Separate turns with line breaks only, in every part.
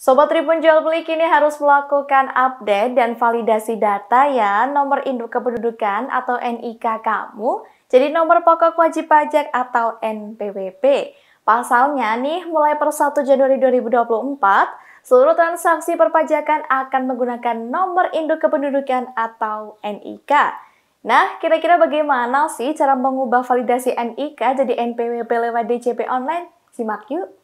Sobat Tribun Jual Beli kini harus melakukan update dan validasi data ya nomor induk kependudukan atau NIK kamu jadi nomor pokok wajib pajak atau NPWP. Pasalnya nih mulai per 1 Januari 2024 seluruh transaksi perpajakan akan menggunakan nomor induk kependudukan atau NIK. Nah, kira-kira bagaimana sih cara mengubah validasi NIK jadi NPWP lewat DCP online? Simak yuk!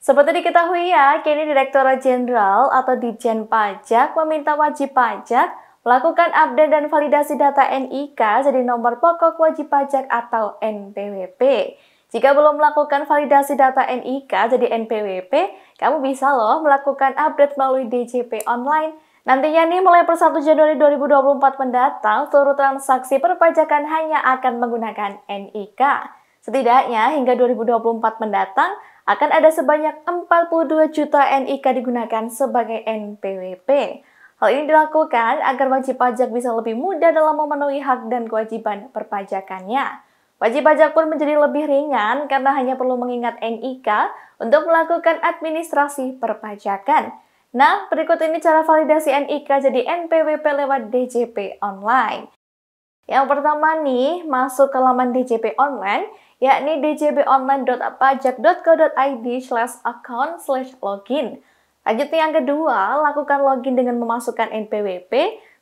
Seperti diketahui ya, kini Direktur Jenderal atau Dijen Pajak meminta wajib pajak melakukan update dan validasi data NIK jadi nomor pokok wajib pajak atau NPWP. Jika belum melakukan validasi data NIK jadi NPWP, kamu bisa loh melakukan update melalui DJP online. Nantinya nih mulai per 1 Januari 2024 mendatang, seluruh transaksi perpajakan hanya akan menggunakan NIK. Setidaknya hingga 2024 mendatang, akan ada sebanyak 42 juta NIK digunakan sebagai NPWP. Hal ini dilakukan agar wajib pajak bisa lebih mudah dalam memenuhi hak dan kewajiban perpajakannya. Wajib pajak pun menjadi lebih ringan karena hanya perlu mengingat NIK untuk melakukan administrasi perpajakan. Nah, berikut ini cara validasi NIK jadi NPWP lewat DJP online. Yang pertama nih, masuk ke laman DJP online yakni djbonline.pajak.co.id slash account slash login. lanjut yang kedua, lakukan login dengan memasukkan NPWP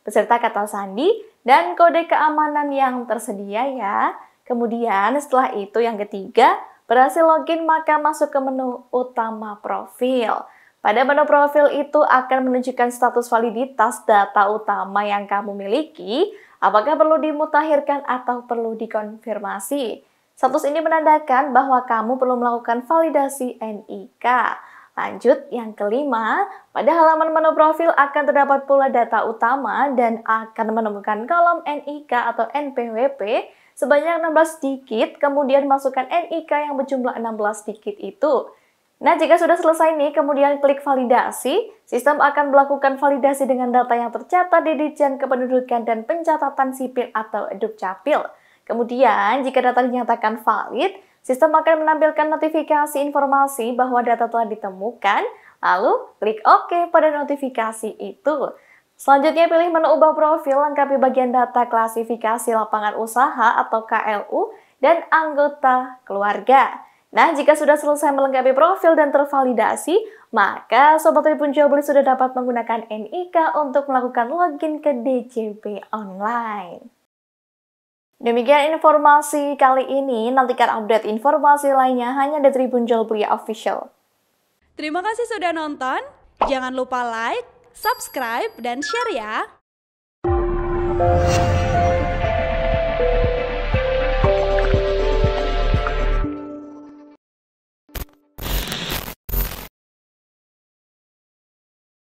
beserta kata sandi dan kode keamanan yang tersedia ya. Kemudian setelah itu yang ketiga, berhasil login maka masuk ke menu utama profil. Pada menu profil itu akan menunjukkan status validitas data utama yang kamu miliki, apakah perlu dimutahirkan atau perlu dikonfirmasi. Status ini menandakan bahwa kamu perlu melakukan validasi NIK. Lanjut, yang kelima, pada halaman menu profil akan terdapat pula data utama dan akan menemukan kolom NIK atau NPWP sebanyak 16 digit, kemudian masukkan NIK yang berjumlah 16 digit itu. Nah, jika sudah selesai nih, kemudian klik validasi, sistem akan melakukan validasi dengan data yang tercatat di Dijen Kependudukan dan Pencatatan Sipil atau Dukcapil. Kemudian, jika data dinyatakan valid, sistem akan menampilkan notifikasi informasi bahwa data telah ditemukan, lalu klik OK pada notifikasi itu. Selanjutnya pilih menu ubah profil, lengkapi bagian data klasifikasi lapangan usaha atau KLU dan anggota keluarga. Nah, jika sudah selesai melengkapi profil dan tervalidasi, maka Sobat Tribun Jawa Beli sudah dapat menggunakan NIK untuk melakukan login ke DJP online. Demikian informasi kali ini, nantikan update informasi lainnya hanya di Tribun Jolpria Official. Terima kasih sudah nonton, jangan lupa like, subscribe, dan share ya!